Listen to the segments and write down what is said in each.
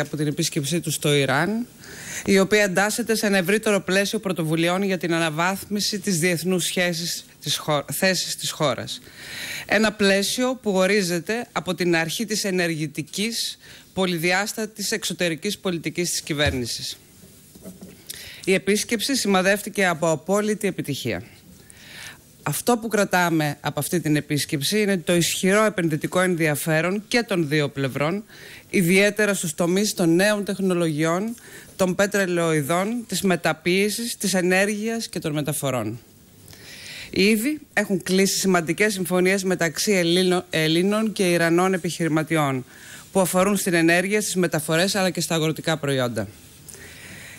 από την επίσκεψή τους στο Ιράν, η οποία εντάσσεται σε ένα ευρύτερο πλαίσιο πρωτοβουλειών για την αναβάθμιση της διεθνούς σχέσης της θέσης της χώρας. Ένα πλαίσιο που ορίζεται από την αρχή της ενεργητικής, πολυδιάστατης εξωτερικής πολιτικής της κυβέρνησης. Η επίσκεψη σημαδεύτηκε από απόλυτη επιτυχία αυτό που κρατάμε από αυτή την επίσκεψη είναι το ισχυρό επενδυτικό ενδιαφέρον και των δύο πλευρών, ιδιαίτερα στους τομείς των νέων τεχνολογιών, των πετρελαιοειδών, της μεταποίησης, της ενέργειας και των μεταφορών. Ήδη έχουν κλείσει σημαντικές συμφωνίες μεταξύ Ελλήνων, και Ιρανών επιχειρηματιών που αφορούν στην ενέργεια, στις μεταφορές αλλά και στα αγροτικά προϊόντα.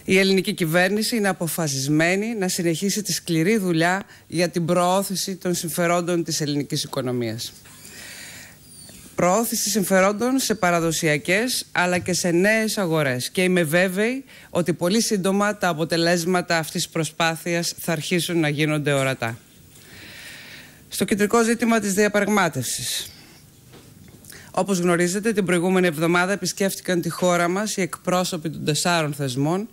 Η ελληνική κυβέρνηση είναι αποφασισμένη να συνεχίσει τη σκληρή δουλειά για την προώθηση των συμφερόντων της ελληνικής οικονομίας. Προώθηση συμφερόντων σε παραδοσιακές αλλά και σε νέες αγορές. Και είμαι βέβαιη ότι πολύ σύντομα τα αποτελέσματα αυτής της προσπάθειας θα αρχίσουν να γίνονται ορατά. Στο κεντρικό ζήτημα της διαπραγμάτευσης. Όπως γνωρίζετε, την προηγούμενη εβδομάδα επισκέφτηκαν τη χώρα μας οι εκπρόσωποι των τεσσάρων θεσμών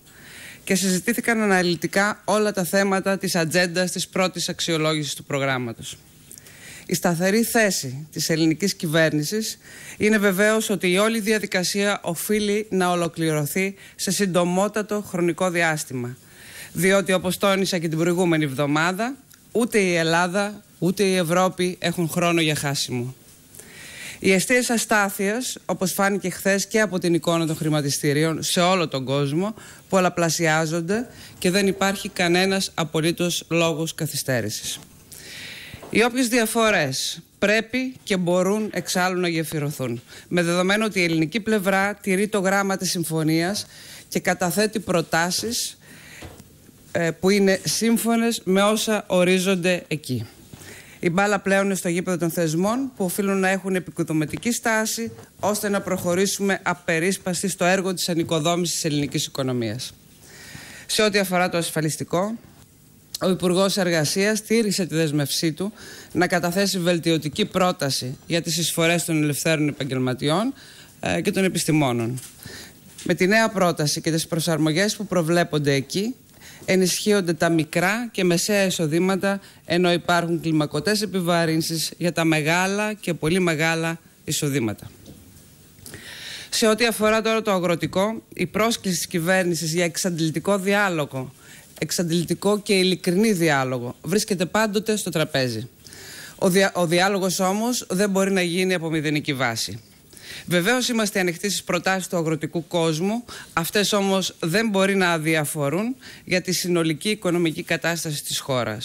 και συζητήθηκαν αναλυτικά όλα τα θέματα της ατζέντα της πρώτης αξιολόγησης του προγράμματος. Η σταθερή θέση της ελληνικής κυβέρνησης είναι βεβαίως ότι η όλη διαδικασία οφείλει να ολοκληρωθεί σε συντομότατο χρονικό διάστημα. Διότι όπως τόνισα και την προηγούμενη εβδομάδα, ούτε η Ελλάδα ούτε η Ευρώπη έχουν χρόνο για χάσιμο. Οι αιστείες αστάθειας, όπως φάνηκε χθες και από την εικόνα των χρηματιστηρίων σε όλο τον κόσμο, πολλαπλασιάζονται και δεν υπάρχει κανένας απολύτως λόγος καθυστέρησης. Οι όποιες διαφορές πρέπει και μπορούν εξάλλου να γεφυρωθούν. Με δεδομένο ότι η ελληνική πλευρά τηρεί το γράμμα της συμφωνίας και καταθέτει προτάσεις ε, που είναι σύμφωνες με όσα ορίζονται εκεί. Η μπάλα πλέον είναι στο γήπεδο των θεσμών που οφείλουν να έχουν επικοδομητική στάση ώστε να προχωρήσουμε απερίσπαστη στο έργο της ανοικοδόμησης της ελληνικής οικονομίας. Σε ό,τι αφορά το ασφαλιστικό, ο Υπουργός Εργασίας τήρησε τη δέσμευσή του να καταθέσει βελτιωτική πρόταση για τις εισφορές των ελευθέρων επαγγελματιών ε, και των επιστημόνων. Με τη νέα πρόταση και τις προσαρμογές που προβλέπονται εκεί, ενισχύονται τα μικρά και μεσαία εισοδήματα, ενώ υπάρχουν κλιμακωτές επιβαρύνσεις για τα μεγάλα και πολύ μεγάλα εισοδήματα. Σε ό,τι αφορά τώρα το αγροτικό, η πρόσκληση της κυβέρνησης για εξαντλητικό διάλογο, εξαντλητικό και ειλικρινή διάλογο, βρίσκεται πάντοτε στο τραπέζι. Ο, δια, ο διάλογος όμως δεν μπορεί να γίνει από μηδενική βάση. Βεβαίως είμαστε ανοιχτοί στις προτάσεις του αγροτικού κόσμου. Αυτές όμως δεν μπορεί να αδιαφορούν για τη συνολική οικονομική κατάσταση της χώρας.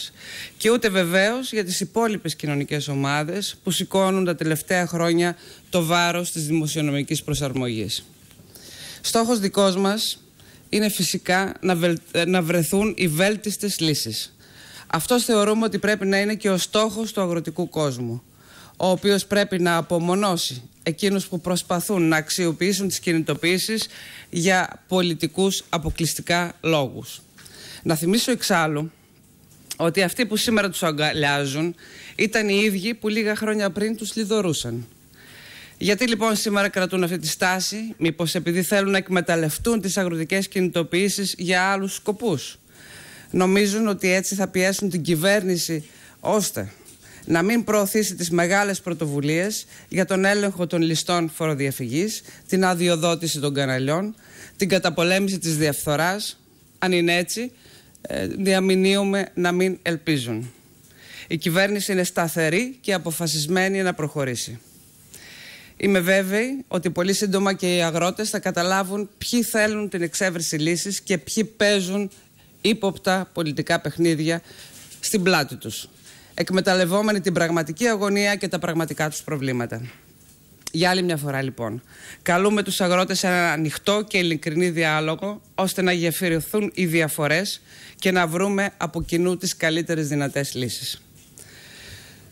Και ούτε βεβαίως για τις υπόλοιπες κοινωνικές ομάδες που σηκώνουν τα τελευταία χρόνια το βάρος της δημοσιονομικής προσαρμογής. Στόχος δικός μας είναι φυσικά να, να βρεθούν οι βέλτιστες λύσεις. Αυτός θεωρούμε ότι πρέπει να είναι και ο στόχος του αγροτικού κόσμου, ο οποίος πρέπει να απομονώσει εκείνους που προσπαθούν να αξιοποιήσουν τις κινητοποίησεις για πολιτικούς αποκλειστικά λόγους. Να θυμίσω εξάλλου ότι αυτοί που σήμερα τους αγκαλιάζουν ήταν οι ίδιοι που λίγα χρόνια πριν τους λιδωρούσαν. Γιατί λοιπόν σήμερα κρατούν αυτή τη στάση, μήπως επειδή θέλουν να εκμεταλλευτούν τις αγροτικές κινητοποιήσεις για άλλους σκοπούς. Νομίζουν ότι έτσι θα πιέσουν την κυβέρνηση ώστε να μην προωθήσει τις μεγάλες πρωτοβουλίες για τον έλεγχο των ληστών φοροδιαφυγής, την αδειοδότηση των καναλιών, την καταπολέμηση της διαφθοράς, αν είναι έτσι, ε, διαμηνύουμε να μην ελπίζουν. Η κυβέρνηση είναι σταθερή και αποφασισμένη να προχωρήσει. Είμαι βέβαιη ότι πολύ σύντομα και οι αγρότες θα καταλάβουν ποιοι θέλουν την εξέβριση λύσης και ποιοι παίζουν ύποπτα πολιτικά παιχνίδια στην πλάτη τους εκμεταλλευόμενοι την πραγματική αγωνία και τα πραγματικά τους προβλήματα. Για άλλη μια φορά λοιπόν, καλούμε τους αγρότες σε έναν ανοιχτό και ειλικρινή διάλογο ώστε να γεφυρωθούν οι διαφορές και να βρούμε από κοινού τις καλύτερες δυνατές λύσεις.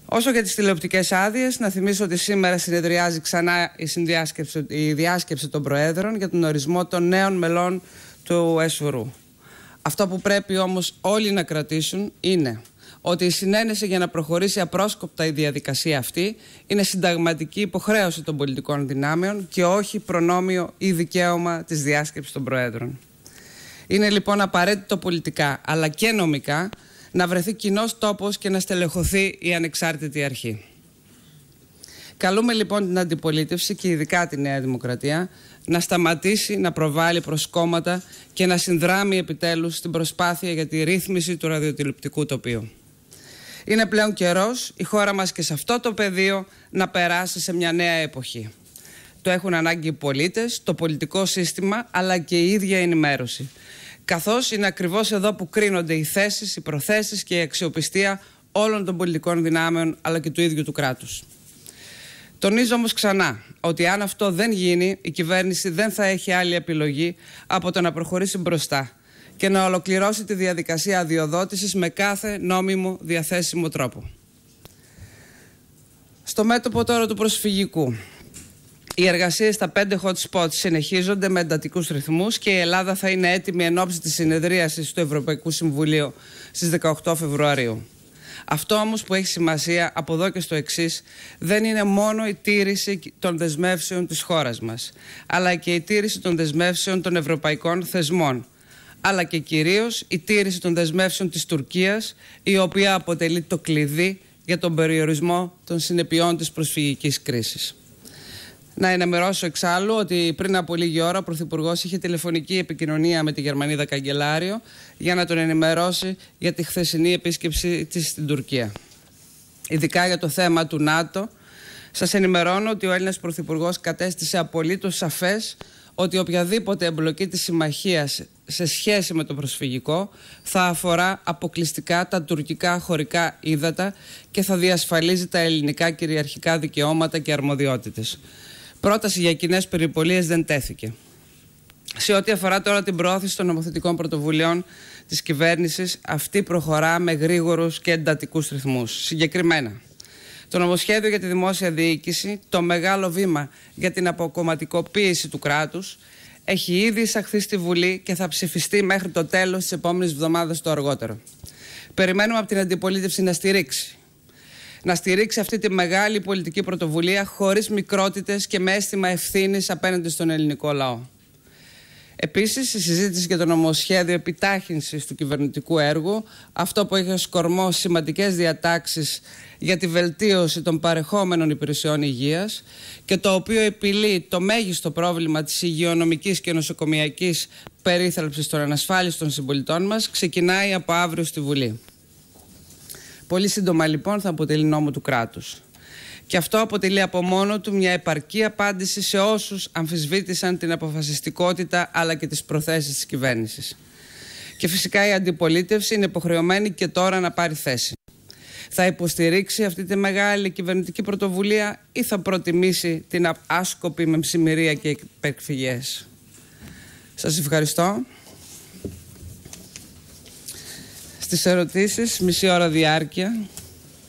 Όσο για τις τηλεοπτικές άδειες, να θυμίσω ότι σήμερα συνεδριάζει ξανά η, συνδιάσκεψη, η διάσκεψη των Προέδρων για τον ορισμό των νέων μελών του ΕΣΒΡΟΥ. Αυτό που πρέπει όμως όλοι να κρατήσουν είναι ότι η συνένεση για να προχωρήσει απρόσκοπτα η διαδικασία αυτή είναι συνταγματική υποχρέωση των πολιτικών δυνάμεων και όχι προνόμιο ή δικαίωμα της διάσκεψης των Προέδρων. Είναι λοιπόν απαραίτητο πολιτικά αλλά και νομικά να βρεθεί κοινός τόπος και να στελεχωθεί η ανεξάρτητη αρχή. Καλούμε λοιπόν την αντιπολίτευση και ειδικά τη Νέα Δημοκρατία να σταματήσει να προβάλλει προς κόμματα και να συνδράμει επιτέλους στην προσπάθεια για τη ρύθμιση του ραδιοτηλεπτικού τοπίου. Είναι πλέον καιρός η χώρα μας και σε αυτό το πεδίο να περάσει σε μια νέα εποχή. Το έχουν ανάγκη οι πολίτες, το πολιτικό σύστημα, αλλά και η ίδια η ενημέρωση. Καθώς είναι ακριβώς εδώ που κρίνονται οι θέσεις, οι προθέσεις και η αξιοπιστία όλων των πολιτικών δυνάμεων, αλλά και του ίδιου του κράτους. Τονίζω όμως ξανά ότι αν αυτό δεν γίνει, η κυβέρνηση δεν θα έχει άλλη επιλογή από το να προχωρήσει μπροστά και να ολοκληρώσει τη διαδικασία αδειοδότησης με κάθε νόμιμο διαθέσιμο τρόπο. Στο μέτωπο τώρα του προσφυγικού. Οι εργασίες στα πέντε hot spots συνεχίζονται με εντατικούς ρυθμούς και η Ελλάδα θα είναι έτοιμη εν ώψη της συνεδρίασης του Ευρωπαϊκού Συμβουλίου στις 18 Φεβρουαρίου. Αυτό όμως που έχει σημασία από εδώ και στο εξής δεν είναι μόνο η τήρηση των δεσμεύσεων της χώρας μας, αλλά και η τήρηση των δεσμεύσεων των ευρωπαϊκών θεσμών, αλλά και κυρίως η τήρηση των δεσμεύσεων της Τουρκίας, η οποία αποτελεί το κλειδί για τον περιορισμό των συνεπειών της προσφυγικής κρίσης. Να ενημερώσω εξάλλου ότι πριν από λίγη ώρα ο Πρωθυπουργός είχε τηλεφωνική επικοινωνία με τη Γερμανίδα Καγκελάριο για να τον ενημερώσει για τη χθεσινή επίσκεψή της στην Τουρκία. Ειδικά για το θέμα του ΝΑΤΟ, σας ενημερώνω ότι ο Έλληνας Πρωθυπουργός κατέστησε απολύτως σαφές ότι οποιαδήποτε εμπλοκή της συμμαχίας σε σχέση με το προσφυγικό θα αφορά αποκλειστικά τα τουρκικά χωρικά ύδατα και θα διασφαλίζει τα ελληνικά κυριαρχικά δικαιώματα και αρμοδιότητες. Πρόταση για κοινές περιπολίες δεν τέθηκε. Σε ό,τι αφορά τώρα την προώθηση των νομοθετικών πρωτοβουλειών της κυβέρνησης, αυτή προχωρά με γρήγορους και εντατικούς ρυθμούς. Συγκεκριμένα, το νομοσχέδιο για τη δημόσια διοίκηση, το μεγάλο βήμα για την αποκομματικοποίηση του κράτους, έχει ήδη εισαχθεί στη Βουλή και θα ψηφιστεί μέχρι το τέλος της επόμενης εβδομάδας το αργότερο. Περιμένουμε από την αντιπολίτευση να στηρίξει. Να στηρίξει αυτή τη μεγάλη πολιτική πρωτοβουλία χωρίς μικρότητες και με αίσθημα ευθύνης απέναντι στον ελληνικό λαό. Επίσης, η συζήτηση για το νομοσχέδιο επιτάχυνσης του κυβερνητικού έργου, αυτό που έχει ως κορμό σημαντικές διατάξεις για τη βελτίωση των παρεχόμενων υπηρεσιών υγείας και το οποίο επιλύει το μέγιστο πρόβλημα της υγειονομικής και νοσοκομιακής περίθαλψης των ανασφάλιστων συμπολιτών μας, ξεκινάει από αύριο στη Βουλή. Πολύ σύντομα, λοιπόν, θα αποτελεί νόμο του κράτους. Και αυτό αποτελεί από μόνο του μια επαρκή απάντηση σε όσους αμφισβήτησαν την αποφασιστικότητα αλλά και τις προθέσεις της κυβέρνησης. Και φυσικά η αντιπολίτευση είναι υποχρεωμένη και τώρα να πάρει θέση. Θα υποστηρίξει αυτή τη μεγάλη κυβερνητική πρωτοβουλία ή θα προτιμήσει την άσκοπη μεμσημυρία και υπερκφυγές. Σας ευχαριστώ. Στις ερωτήσεις, μισή ώρα διάρκεια.